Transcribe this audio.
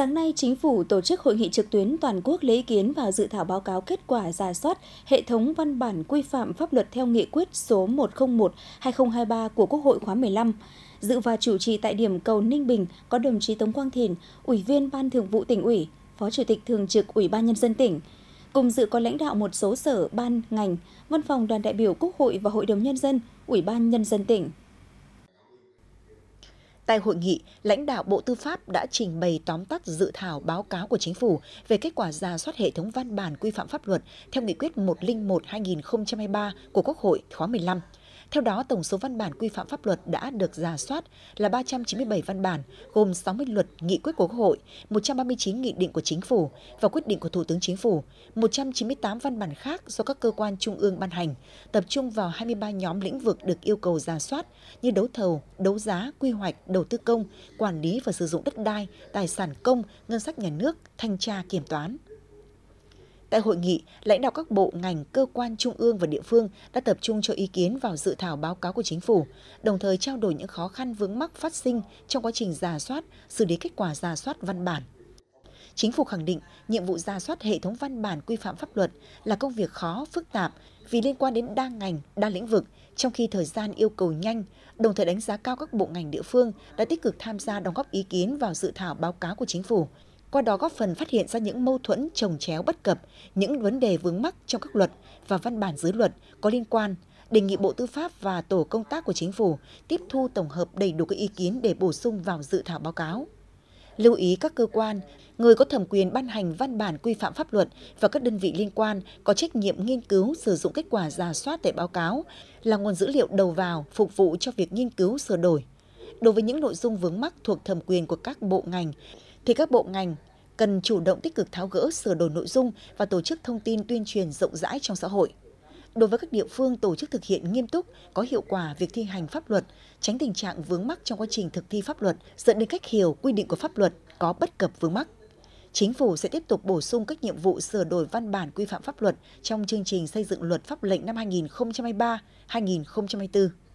Sáng nay, Chính phủ tổ chức hội nghị trực tuyến toàn quốc lấy ý kiến vào dự thảo báo cáo kết quả giả soát hệ thống văn bản quy phạm pháp luật theo nghị quyết số 101-2023 của Quốc hội khóa 15. Dự và chủ trì tại điểm cầu Ninh Bình có đồng chí Tống Quang Thìn, Ủy viên Ban Thường vụ tỉnh ủy, Phó Chủ tịch Thường trực Ủy ban Nhân dân tỉnh. Cùng dự có lãnh đạo một số sở, ban, ngành, văn phòng đoàn đại biểu Quốc hội và Hội đồng Nhân dân, Ủy ban Nhân dân tỉnh. Tại hội nghị, lãnh đạo Bộ Tư pháp đã trình bày tóm tắt dự thảo báo cáo của chính phủ về kết quả ra soát hệ thống văn bản quy phạm pháp luật theo nghị quyết 101-2023 của Quốc hội khóa 15 theo đó, tổng số văn bản quy phạm pháp luật đã được giả soát là 397 văn bản, gồm 60 luật nghị quyết của Quốc hội, 139 nghị định của Chính phủ và quyết định của Thủ tướng Chính phủ, 198 văn bản khác do các cơ quan trung ương ban hành, tập trung vào 23 nhóm lĩnh vực được yêu cầu giả soát như đấu thầu, đấu giá, quy hoạch, đầu tư công, quản lý và sử dụng đất đai, tài sản công, ngân sách nhà nước, thanh tra kiểm toán. Tại hội nghị, lãnh đạo các bộ, ngành, cơ quan trung ương và địa phương đã tập trung cho ý kiến vào dự thảo báo cáo của chính phủ, đồng thời trao đổi những khó khăn vướng mắc phát sinh trong quá trình giả soát, xử lý kết quả giả soát văn bản. Chính phủ khẳng định nhiệm vụ giả soát hệ thống văn bản quy phạm pháp luật là công việc khó, phức tạp vì liên quan đến đa ngành, đa lĩnh vực, trong khi thời gian yêu cầu nhanh, đồng thời đánh giá cao các bộ ngành địa phương đã tích cực tham gia đóng góp ý kiến vào dự thảo báo cáo của chính phủ, qua đó góp phần phát hiện ra những mâu thuẫn trồng chéo bất cập, những vấn đề vướng mắc trong các luật và văn bản dưới luật có liên quan, đề nghị Bộ Tư pháp và Tổ công tác của Chính phủ tiếp thu tổng hợp đầy đủ các ý kiến để bổ sung vào dự thảo báo cáo. Lưu ý các cơ quan, người có thẩm quyền ban hành văn bản quy phạm pháp luật và các đơn vị liên quan có trách nhiệm nghiên cứu sử dụng kết quả giả soát tại báo cáo là nguồn dữ liệu đầu vào phục vụ cho việc nghiên cứu sửa đổi. Đối với những nội dung vướng mắc thuộc thẩm quyền của các bộ ngành, thì các bộ ngành cần chủ động tích cực tháo gỡ sửa đổi nội dung và tổ chức thông tin tuyên truyền rộng rãi trong xã hội. Đối với các địa phương tổ chức thực hiện nghiêm túc, có hiệu quả việc thi hành pháp luật, tránh tình trạng vướng mắc trong quá trình thực thi pháp luật dẫn đến cách hiểu quy định của pháp luật có bất cập vướng mắc. Chính phủ sẽ tiếp tục bổ sung các nhiệm vụ sửa đổi văn bản quy phạm pháp luật trong chương trình xây dựng luật pháp lệnh năm 2023-2024.